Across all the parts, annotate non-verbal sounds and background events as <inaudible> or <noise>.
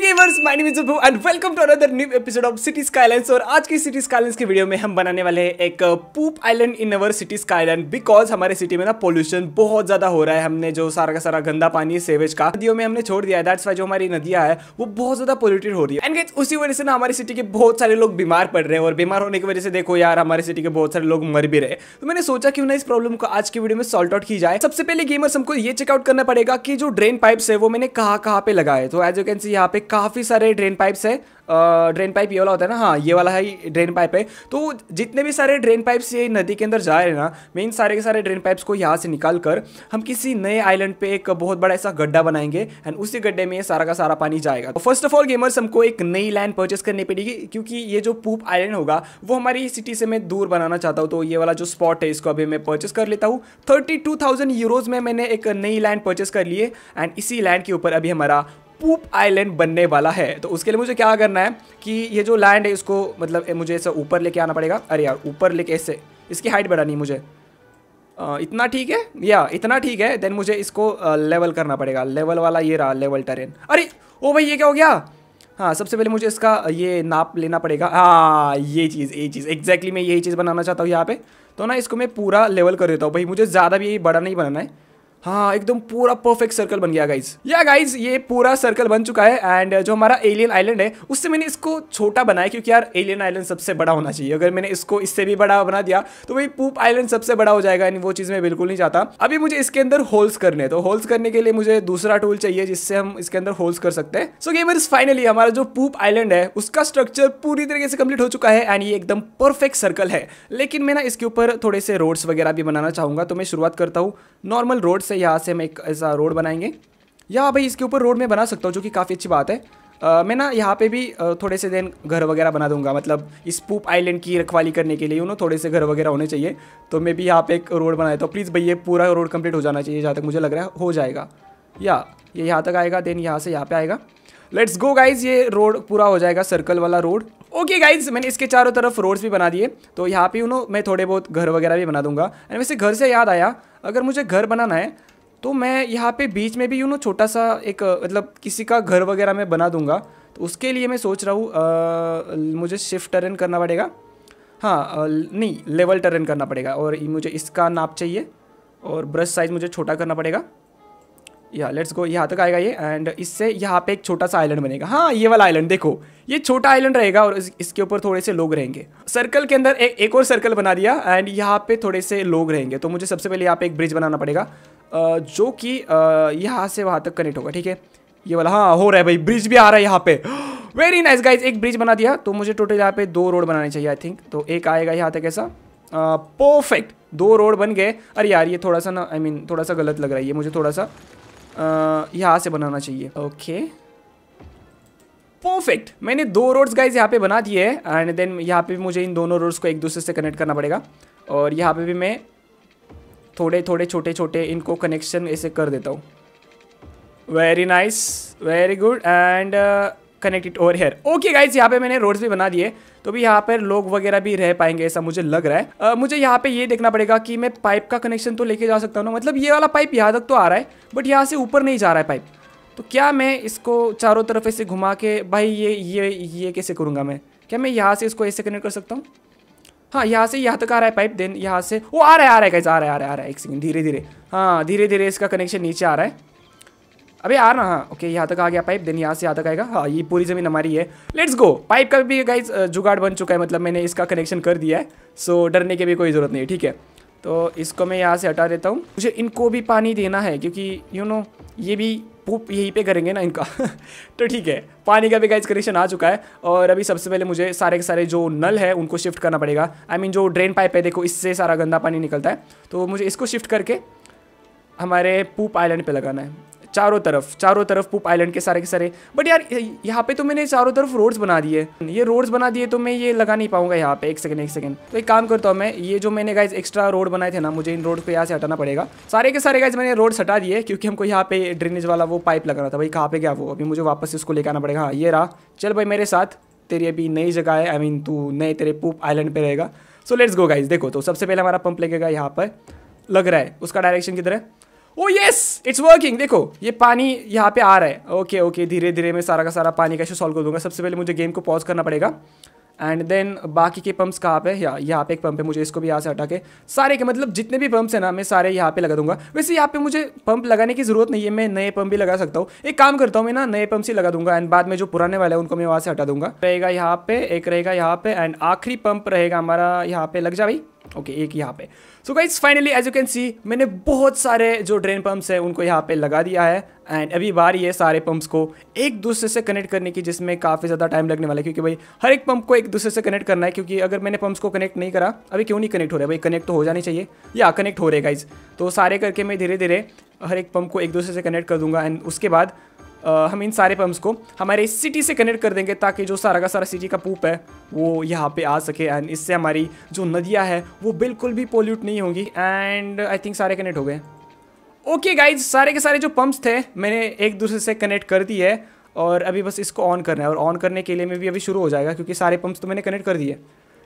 gamers my name is and welcome to another new episode of City Skylines और आज की city skylines की video में हम बनाने वाले हैं एक poop island in our city Skyland because हमारे सिटी में ना पोल्यूशन बहुत ज्यादा हो रहा है हमने जो सारा का सारा गंदा पानी है सेवेज का नदियों में हमने छोड़ दिया है दैट्स जो हमारी नदियां है वो बहुत ज्यादा पोल्यूटेड हो रही है एंड उसी वजह से ना हमारी सिटी के बहुत सारे लोग बीमार पड़ रहे हैं और बीमार होने की वजह से देखो यार हमारे सिटी के बहुत सारे लोग मर भी रहे तो मैंने सोचा क्यों ना इस प्रॉब्लम को आज की वीडियो में सॉल्व आउट की जाए सबसे पहले गेमर्स हमको ये चेकआउट करना पड़ेगा कि जो ड्रेन पाइप है वो मैंने कहा पे लगाए तो एज यू कैन सी यहाँ पे काफ़ी सारे ड्रेन पाइप्स है ड्रेन पाइप ये वाला होता है ना हाँ ये वाला है ड्रेन पाइप है तो जितने भी सारे ड्रेन पाइप्स ये नदी के अंदर जा रहे हैं ना मैं इन सारे के सारे ड्रेन पाइप्स को यहाँ से निकाल कर हम किसी नए आइलैंड पे एक बहुत बड़ा ऐसा गड्ढा बनाएंगे एंड उसी गड्ढे में ये सारा का सारा पानी जाएगा तो फर्स्ट ऑफ ऑल गेमर्स हमको एक नई लैंड परचेस करनी पड़ेगी क्योंकि ये जो पूप आइलैंड होगा वो हमारी सिटी से मैं दूर बनाना चाहता हूँ तो ये वाला जो स्पॉट है इसको अभी मैं परचेस कर लेता हूँ थर्टी टू थाउजेंड यूरोज में मैंने एक नई लैंड परचेस कर लिए एंड इसी लैंड के ऊपर अभी हमारा पूप आइलैंड बनने वाला है तो उसके लिए मुझे क्या करना है कि ये जो लैंड है इसको मतलब मुझे ऐसे ऊपर लेके आना पड़ेगा अरे यार ऊपर लेके ऐसे इसकी हाइट बढ़ानी मुझे आ, इतना ठीक है या इतना ठीक है देन मुझे इसको आ, लेवल करना पड़ेगा लेवल वाला ये रहा लेवल टेरेन अरे ओ भाई ये क्या हो गया हाँ सबसे पहले मुझे इसका ये नाप लेना पड़ेगा हाँ ये चीज़ ये चीज़ एग्जैक्टली exactly मैं यही चीज़ बनाना चाहता हूँ यहाँ पे तो ना इसको मैं पूरा लेवल कर देता हूँ भाई मुझे ज़्यादा भी बड़ा नहीं बनाना है हाँ एकदम पूरा परफेक्ट सर्कल बन गया गाइज या गाइज ये पूरा सर्कल बन चुका है एंड जो हमारा एलियन आइलैंड है उससे मैंने इसको छोटा बनाया क्योंकि यार एलियन आइलैंड सबसे बड़ा होना चाहिए अगर मैंने इसको इससे भी बड़ा बना दिया तो भाई पूप आइलैंड सबसे बड़ा हो जाएगा यानी वो चीज़ मैं बिल्कुल नहीं चाहता अभी मुझे इसके अंदर होल्स करने तो होल्स करने के लिए मुझे दूसरा टूल चाहिए जिससे हम इसके अंदर होल्स कर सकते हैं सो गेमर्स फाइनली हमारा जो पूप आइलैंड है उसका स्ट्रक्चर पूरी तरीके से कंप्लीट हो चुका है एंड ये एकदम परफेक्ट सर्कल है लेकिन मैं ना इसके ऊपर थोड़े से रोड्स वगैरह भी बनाना चाहूँगा तो मैं शुरुआत करता हूँ नॉर्मल रोड्स से यहाँ से हम एक ऐसा रोड बनाएंगे या भाई इसके ऊपर रोड में बना सकता हूँ जो कि काफ़ी अच्छी बात है आ, मैं ना यहाँ पे भी थोड़े से दिन घर वगैरह बना दूंगा मतलब इस पूप आइलैंड की रखवाली करने के लिए यू नो थोड़े से घर वगैरह होने चाहिए तो मैं भी यहाँ पे एक रोड बनाया तो प्लीज़ भाई ये पूरा रोड कंप्लीट हो जाना चाहिए जहाँ तक मुझे लग रहा है हो जाएगा या ये यहाँ तक आएगा देन यहाँ से यहाँ पे आएगा लेट्स गो गाइज ये रोड पूरा हो जाएगा सर्कल वाला रोड ओके गाइज मैंने इसके चारों तरफ रोड्स भी बना दिए तो यहाँ पे यू नो मैं थोड़े बहुत घर वगैरह भी बना दूंगा एंड वैसे घर से याद आया अगर मुझे घर बनाना है तो मैं यहाँ पे बीच में भी यू नो छोटा सा एक मतलब किसी का घर वगैरह मैं बना दूंगा तो उसके लिए मैं सोच रहा हूँ मुझे शिफ्ट टर्न करना पड़ेगा हाँ नहीं लेवल टर्न करना पड़ेगा और मुझे इसका नाप चाहिए और ब्रश साइज़ मुझे छोटा करना पड़ेगा या लेट्स गो यहाँ तक आएगा ये एंड इससे यहाँ पे एक छोटा सा आइलैंड बनेगा हाँ ये वाला आइलैंड देखो ये छोटा आइलैंड रहेगा और इस, इसके ऊपर थोड़े से लोग रहेंगे सर्कल के अंदर ए, एक और सर्कल बना दिया एंड यहाँ पे थोड़े से लोग रहेंगे तो मुझे सबसे पहले यहाँ पे एक ब्रिज बनाना पड़ेगा जो कि यहाँ से वहाँ तक कनेक्ट होगा ठीक है ये वाला हाँ हो रहा है भाई ब्रिज भी आ रहा है यहाँ पे वेरी नाइस गाइज एक ब्रिज बना दिया तो मुझे टोटल यहाँ पे दो रोड बनाने चाहिए आई थिंक तो एक आएगा यहाँ तक ऐसा परफेक्ट दो रोड बन गए अरे यार ये थोड़ा सा ना आई I मीन mean, थोड़ा सा गलत लग रहा है ये मुझे थोड़ा सा यहाँ से बनाना चाहिए ओके परफेक्ट मैंने दो रोड्स गाइज यहाँ पे बना दिए एंड देन यहाँ पे मुझे इन दोनों रोड्स को एक दूसरे से कनेक्ट करना पड़ेगा और यहाँ पे भी मैं थोड़े थोड़े छोटे छोटे इनको कनेक्शन ऐसे कर देता हूँ very nice very good and connected over here okay guys यहाँ पे मैंने रोड्स भी बना दिए तो भी यहाँ पर लोग वगैरह भी रह पाएंगे ऐसा मुझे लग रहा है uh, मुझे यहाँ पे ये देखना पड़ेगा कि मैं पाइप का कनेक्शन तो लेके जा सकता हूँ ना मतलब ये वाला पाइप यहाँ तक तो आ रहा है बट यहाँ से ऊपर नहीं जा रहा है पाइप तो क्या मैं इसको चारों तरफ ऐसे घुमा के भाई ये ये ये कैसे करूँगा मैं क्या मैं यहाँ से इसको ऐसे कनेक्ट कर सकता हूँ हाँ यहाँ से यहाँ तक आ रहा है पाइप देन यहाँ से वो आ रहा है आ रहा है कैसे आ रहा है आ रहा है आ रहा है एक सेकंड धीरे धीरे हाँ धीरे धीरे इसका कनेक्शन नीचे आ रहा है अबे आ रहा हाँ ओके यहाँ तक आ गया पाइप देन यहाँ से यहाँ तक आएगा हाँ ये पूरी ज़मीन हमारी है लेट्स गो पाइप का भी गाइज जुगाड़ बन चुका है मतलब मैंने इसका कनेक्शन कर दिया है सो डरने की भी कोई ज़रूरत नहीं है ठीक है तो इसको मैं यहाँ से हटा देता हूँ मुझे इनको भी पानी देना है क्योंकि यू नो ये भी पुप यहीं पे करेंगे ना इनका <laughs> तो ठीक है पानी का भी गाइज करेक्शन आ चुका है और अभी सबसे पहले मुझे सारे के सारे जो नल है उनको शिफ्ट करना पड़ेगा आई I मीन mean, जो ड्रेन पाइप है देखो इससे सारा गंदा पानी निकलता है तो मुझे इसको शिफ्ट करके हमारे पूप आइलैंड पे लगाना है चारों तरफ चारों तरफ पुप आइलैंड के सारे के सारे बट यार यहाँ पे तो मैंने चारों तरफ रोड्स बना दिए ये रोड्स बना दिए तो मैं ये लगा नहीं पाऊंगा यहाँ पे एक सेकंड एक सेकंड तो एक काम करता हूँ मैं ये जो मैंने गाइज एक्स्ट्रा रोड बनाए थे ना मुझे इन रोड को यहाँ से हटाना पड़ेगा सारे के सारे गाइज मैंने रोड हटा दिए क्योंकि हमको यहाँ पे ड्रेनेज वाला वो पाइप लगाना था भाई कहाँ पे गया वो अभी मुझे वापस उसको लेकर आना पड़ेगा हाँ ये रहा चल भाई मेरे साथ तेरी अभी नई जगह है आई मीन तू नए तेरे पुप आइलैंड पे रहेगा सो लेट्स गो गाइज देखो तो सबसे पहले हमारा पंप लगेगा यहाँ पर लग रहा है उसका डायरेक्शन किधर है ओ यस इट्स वर्किंग देखो ये पानी यहाँ पे आ रहा है ओके ओके धीरे धीरे मैं सारा का सारा पानी कैसे सॉल्व कर दूंगा सबसे पहले मुझे गेम को पॉज करना पड़ेगा एंड देन बाकी के पंप्स कहाँ पे या यहाँ पे एक पंप है मुझे इसको भी यहाँ से हटा के सारे के मतलब जितने भी पंप्स हैं ना मैं सारे यहाँ पे लगा दूंगा वैसे यहाँ पे मुझे पंप लगाने की ज़रूरत नहीं है मैं नए पंप भी लगा सकता हूँ एक काम करता हूँ मैं ना नए पंप से लगा दूंगा एंड बाद में जो पुराने वाले हैं उनको मैं वहाँ से हटा दूंगा रहेगा यहाँ पे एक रहेगा यहाँ पे एंड आखिरी पंप रहेगा हमारा यहाँ पे लग जा भाई ओके okay, एक यहाँ पे so guys finally as you can see मैंने बहुत सारे जो ड्रेन पम्प्स हैं उनको यहाँ पे लगा दिया है एंड अभी बार ये सारे पंप्स को एक दूसरे से कनेक्ट करने की जिसमें काफ़ी ज़्यादा टाइम लगने वाला है क्योंकि भाई हर एक पंप को एक दूसरे से कनेक्ट करना है क्योंकि अगर मैंने पंप्स को कनेक्ट नहीं करा अभी क्यों नहीं कनेक्ट हो रहा है भाई कनेक्ट तो हो जानी चाहिए या कनेक्ट हो रहे गाइज तो सारे करके मैं धीरे धीरे हर एक पंप को एक दूसरे से कनेक्ट कर दूंगा एंड उसके बाद हम इन सारे पम्प्स को हमारे सिटी से कनेक्ट कर देंगे ताकि जो सारा का सारा सिटी का पूप है वो यहाँ पे आ सके एंड इससे हमारी जो नदियाँ है वो बिल्कुल भी पोल्यूट नहीं होंगी एंड आई थिंक सारे कनेक्ट हो गए ओके गाइज सारे के सारे जो पम्प्स थे मैंने एक दूसरे से कनेक्ट कर दिए और अभी बस इसको ऑन करना है और ऑन करने के लिए में भी अभी शुरू हो जाएगा क्योंकि सारे पम्प्स तो मैंने कनेक्ट कर दिए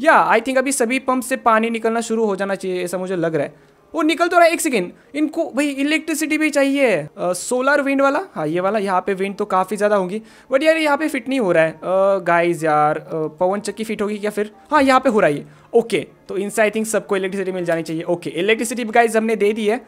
या आई थिंक अभी सभी पम्प से पानी निकलना शुरू हो जाना चाहिए ऐसा मुझे लग रहा है वो निकल तो रहा है एक सेकेंड इनको भाई इलेक्ट्रिसिटी भी चाहिए आ, सोलर विंड वाला हाँ ये वाला यहाँ पे विंड तो काफ़ी ज़्यादा होगी बट यार यहाँ पे फिट नहीं हो रहा है गाइस यार पवन चक्की फिट होगी क्या फिर हाँ यहाँ पे हो रहा है ओके तो इनसे आई थिंक सबको इलेक्ट्रिसिटी मिल जानी चाहिए ओके इलेक्ट्रिसिटी गाइज हमने दे दी है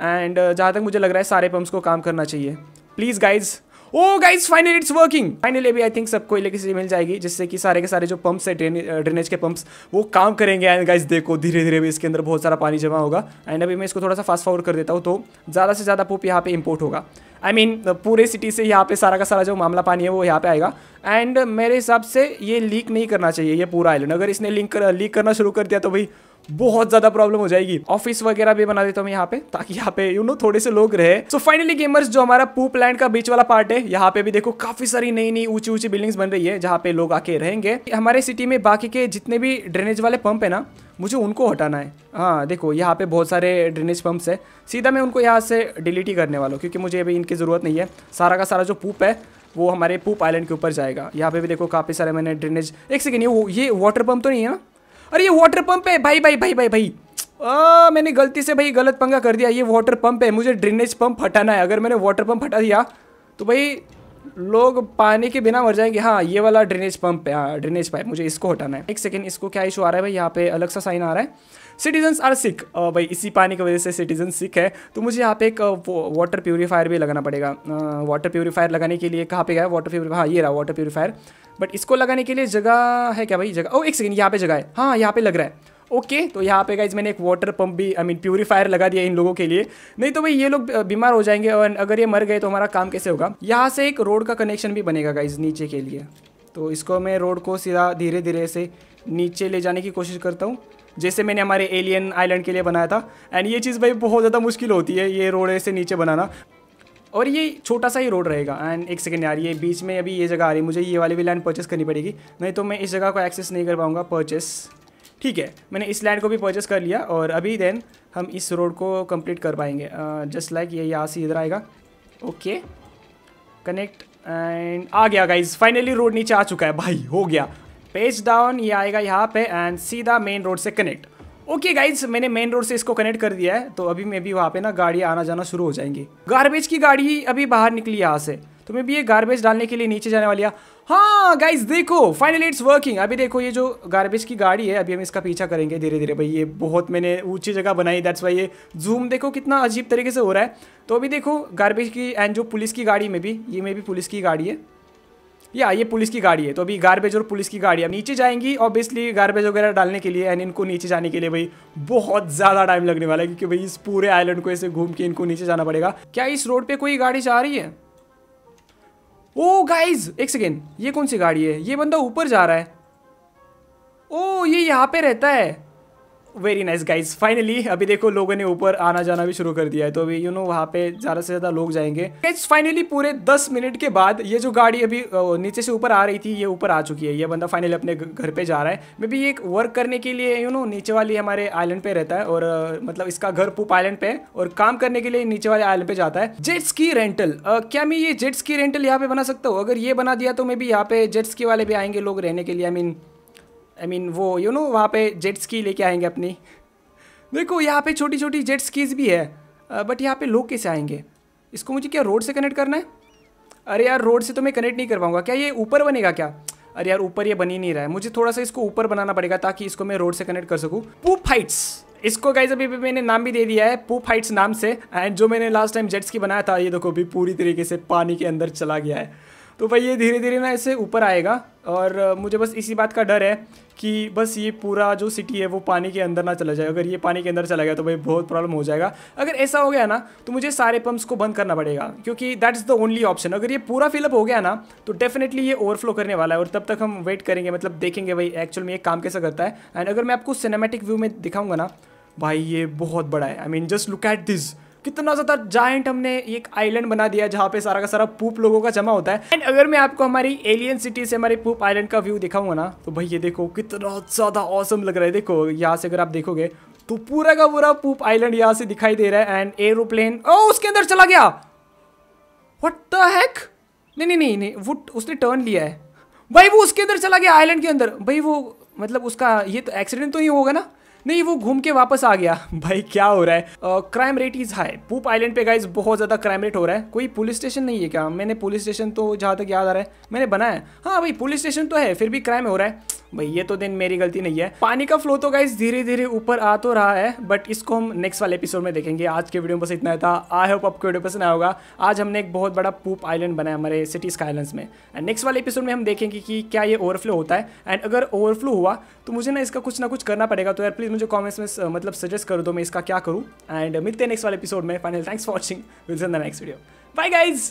एंड जहाँ तक मुझे लग रहा है सारे पम्प्स को काम करना चाहिए please guys oh guys finally it's working finally अभी आई थिंक सबको इलेक्ट्रिसिटी मिल जाएगी जिससे कि सारे के सारे जो पंप्स है ड्रेनेज के पंप्स वो काम करेंगे एंड गाइज देखो धीरे धीरे भी इसके अंदर बहुत सारा पानी जमा होगा एंड अभी मैं इसको थोड़ा सा फास्ट फॉरवर्ड कर देता हूँ तो ज़्यादा से ज़्यादा पोप यहाँ पे इम्पोर्ट होगा आई I मीन mean, पूरे सिटी से यहाँ पे सारा का सारा जो मामला पानी है वो यहाँ पे आएगा एंड मेरे हिसाब से ये लीक नहीं करना चाहिए ये पूरा आइलैंड अगर इसने लिंक कर, लीक करना शुरू कर दिया तो भाई बहुत ज्यादा प्रॉब्लम हो जाएगी ऑफिस वगैरह भी बना देता हूँ यहाँ पे ताकि यहाँ पे यू नो थोड़े से लोग रहे सो फाइनली गेमर्स जो हमारा पूप लैंड का बीच वाला पार्ट है यहाँ पे भी देखो काफी सारी नई नई ऊंची ऊंची बिल्डिंग्स बन रही है जहाँ पे लोग आके रहेंगे हमारे सिटी में बाकी के जितने भी ड्रेनेज वाले पंप है ना मुझे उनको हटाना है हाँ देखो यहाँ पे बहुत सारे ड्रेनेज पम्प्स है सीधा मैं उनको यहाँ से डिलीट ही करने वाला हूँ क्योंकि मुझे अभी इनकी ज़रूरत नहीं है सारा का सारा जो पूप है वो हमारे पूप आइलैंड के ऊपर जाएगा यहाँ पे भी देखो काफ़ी सारे मैंने ड्रेनेज एक सेकेंड ये ये वाटर पम्प तो नहीं है ना अरे ये वाटर पम्प है भाई भाई भाई भाई भाई आ, मैंने गलती से भाई गलत पंगा कर दिया ये वाटर पम्प है मुझे ड्रेनेज पम्प हटाना है अगर मैंने वाटर पम्प हटा दिया तो भाई लोग पानी के बिना मर जाएंगे हाँ ये वाला ड्रेनेज पंप है हाँ ड्रेनेज पाइप मुझे इसको हटाना है एक सेकेंड इसको क्या इशू आ रहा है भाई यहाँ पे अलग सा साइन आ रहा है सिटीजन्स आर सिक भाई इसी पानी की वजह से सिटीजन सिक है तो मुझे यहाँ पे एक वाटर प्योरीफायर भी लगाना पड़ेगा वाटर प्योरीफायर लगाने के लिए कहाँ पे गया वाटर प्योरीफायर हाँ ये रहा वाटर प्योरीफायर बट इसको लगाने के लिए जगह है क्या भाई जगह ओ एक सेकेंड यहाँ पे जगह है हाँ यहाँ पे लग रहा है ओके तो यहाँ पे गाइज मैंने एक वाटर पंप भी आई मीन प्यूरीफायर लगा दिया इन लोगों के लिए नहीं तो भाई ये लोग बीमार हो जाएंगे और अगर ये मर गए तो हमारा काम कैसे होगा यहाँ से एक रोड का कनेक्शन भी बनेगा गाइज नीचे के लिए तो इसको मैं रोड को सीधा धीरे धीरे से नीचे ले जाने की कोशिश करता हूँ जैसे मैंने हमारे एलियन आइलैंड के लिए बनाया था एंड ये चीज़ भाई बहुत ज़्यादा मुश्किल होती है ये रोड ऐसे नीचे बनाना और ये छोटा सा ही रोड रहेगा एंड एक सेकेंड यार ये बीच में अभी ये जगह आ रही है मुझे ये वाली भी लैंड परचेस करनी पड़ेगी नहीं तो मैं इस जगह को एक्सेस नहीं कर पाऊँगा परचेस ठीक है मैंने इस लैंड को भी परचेस कर लिया और अभी देन हम इस रोड को कंप्लीट कर पाएंगे जस्ट लाइक ये यहाँ से इधर आएगा ओके कनेक्ट एंड आ गया गाइज फाइनली रोड नीचे आ चुका है भाई हो गया पेज डाउन ये आएगा यहाँ पे एंड सीधा मेन रोड से कनेक्ट ओके okay गाइज मैंने मेन रोड से इसको कनेक्ट कर दिया है तो अभी मैं भी वहाँ पे ना गाड़ी आना जाना शुरू हो जाएंगी गार्बेज की गाड़ी अभी बाहर निकली यहाँ से तो मैं भी ये गार्बेज डालने के लिए नीचे जाने वाली है हाँ गाइज देखो फाइनली इट्स वर्किंग अभी देखो ये जो गार्बेज की गाड़ी है अभी हम इसका पीछा करेंगे धीरे धीरे भाई ये बहुत मैंने ऊंची जगह बनाई दैट्स वाई ये जूम देखो कितना अजीब तरीके से हो रहा है तो अभी देखो गार्बेज की एंड जो पुलिस की गाड़ी में भी ये में भी पुलिस की गाड़ी है या ये पुलिस की गाड़ी है तो अभी गार्बेज और पुलिस की गाड़ी अब नीचे जाएंगी ऑब्वियसली गार्बेज वगैरह डालने के लिए एंड इनको नीचे जाने के लिए भाई बहुत ज़्यादा टाइम लगने वाला है क्योंकि भाई इस पूरे आइलैंड को ऐसे घूम के इनको नीचे जाना पड़ेगा क्या इस रोड पर कोई गाड़ी जा रही है ओ गाइज एक सेकेंड ये कौन सी गाड़ी है ये बंदा ऊपर जा रहा है ओ ये यहाँ पे रहता है वेरी नाइस गाइज फाइनली अभी देखो लोगों ने ऊपर आना जाना भी शुरू कर दिया है तो अभी यू नो वहाँ पे ज़्यादा से ज़्यादा लोग जाएंगे गाइज फाइनली पूरे दस मिनट के बाद ये जो गाड़ी अभी नीचे से ऊपर आ रही थी ये ऊपर आ चुकी है ये बंदा फाइनली अपने घर पे जा रहा है मे बी ये वर्क करने के लिए यू नो नीचे वाली हमारे आइलैंड पे रहता है और मतलब इसका घर पुप आइलैंड पे और काम करने के लिए नीचे वाले आइलैंड पे जाता है जेट्स की रेंटल क्या मैं ये जेट्स की रेंटल यहाँ पे बना सकता हूँ अगर ये बना दिया तो मे बी यहाँ पे जेट्स की वाले भी आएंगे लोग रहने के लिए आई मीन आई मीन वो यू नो वहाँ पे जेट स्की लेके आएंगे अपनी देखो यहाँ पे छोटी छोटी जेट स्कीज़ भी है बट यहाँ पे लोग कैसे आएंगे इसको मुझे क्या रोड से कनेक्ट करना है अरे यार रोड से तो मैं कनेक्ट नहीं कर क्या ये ऊपर बनेगा क्या अरे यार ऊपर ये बन ही नहीं रहा है मुझे थोड़ा सा इसको ऊपर बनाना पड़ेगा ताकि इसको मैं रोड से कनेक्ट कर सकूँ पूप हाइट्स इसको गाइज अभी भी मैंने नाम भी दे दिया है पूप हाइट्स नाम से एंड जो मैंने लास्ट टाइम जेट्स की बनाया था ये देखो अभी पूरी तरीके से पानी के अंदर चला गया है तो भाई ये धीरे धीरे ना ऐसे ऊपर आएगा और मुझे बस इसी बात का डर है कि बस ये पूरा जो सिटी है वो पानी के अंदर ना चला जाए अगर ये पानी के अंदर चला गया तो भाई बहुत प्रॉब्लम हो जाएगा अगर ऐसा हो गया ना तो मुझे सारे पम्प्स को बंद करना पड़ेगा क्योंकि that is the only option अगर ये पूरा फिलअप हो गया ना तो डेफिनेटली ये ओवरफ्लो करने वाला है और तब तक हम वेट करेंगे मतलब देखेंगे भाई एक्चुअल में ये काम कैसा करता है एंड अगर मैं आपको सिनेमेटिक व्यू में दिखाऊंगा ना भाई ये बहुत बड़ा है I mean just look at this कितना ज़्यादा जाइंट हमने एक आइलैंड बना दिया जहाँ पे सारा का सारा पूप लोगों का जमा होता है एंड अगर मैं आपको हमारी एलियन सिटी से हमारे पूप आइलैंड का व्यू दिखाऊंगा ना तो भाई ये देखो कितना ज़्यादा औसम लग रहा है देखो यहाँ से अगर आप देखोगे तो पूरा का पूरा पूप आइलैंड यहाँ से दिखाई दे रहा है एंड एरोप्लेन ओ उसके अंदर चला गया वट द हैक नहीं नहीं नहीं नहीं वो उसने टर्न लिया है भाई वो उसके अंदर चला गया आइलैंड के अंदर भाई वो मतलब उसका ये तो एक्सीडेंट तो ही होगा ना नहीं वो घूम के वापस आ गया भाई क्या हो रहा है crime rate is high poop island पे गाइज बहुत ज़्यादा क्राइम रेट हो रहा है कोई पुलिस स्टेशन नहीं है क्या मैंने पुलिस स्टेशन तो जहाँ तक याद आ रहा है मैंने बनाया हाँ भाई पुलिस स्टेशन तो है फिर भी क्राइम हो रहा है भाई ये तो दिन मेरी गलती नहीं है पानी का फ्लो तो गाइस धीरे धीरे ऊपर आ तो रहा है बट इसको हम नेक्स्ट वाले एपिसोड में देखेंगे आज के वीडियो में बस इतना ही था आई होप आपको वीडियो पसंद आया होगा आज हमने एक बहुत बड़ा पूप आइलैंड बनाया हमारे सिटीज का में एंड नेक्स्ट वाले एपिसोड में हम देखेंगे कि क्या ये ओवरफ्लो होता है एंड अगर ओवरफ्लो हुआ तो मुझे ना इसका कुछ ना कुछ करना पड़ेगा तो यार प्लीज़ मुझे कॉमेंट्स में मतलब सजेस्ट कर दो मैं इसका क्या करूँ एंड मिलते हैं नेक्स्ट वाले एपिसोड में final thanks for watching will in the next video bye guys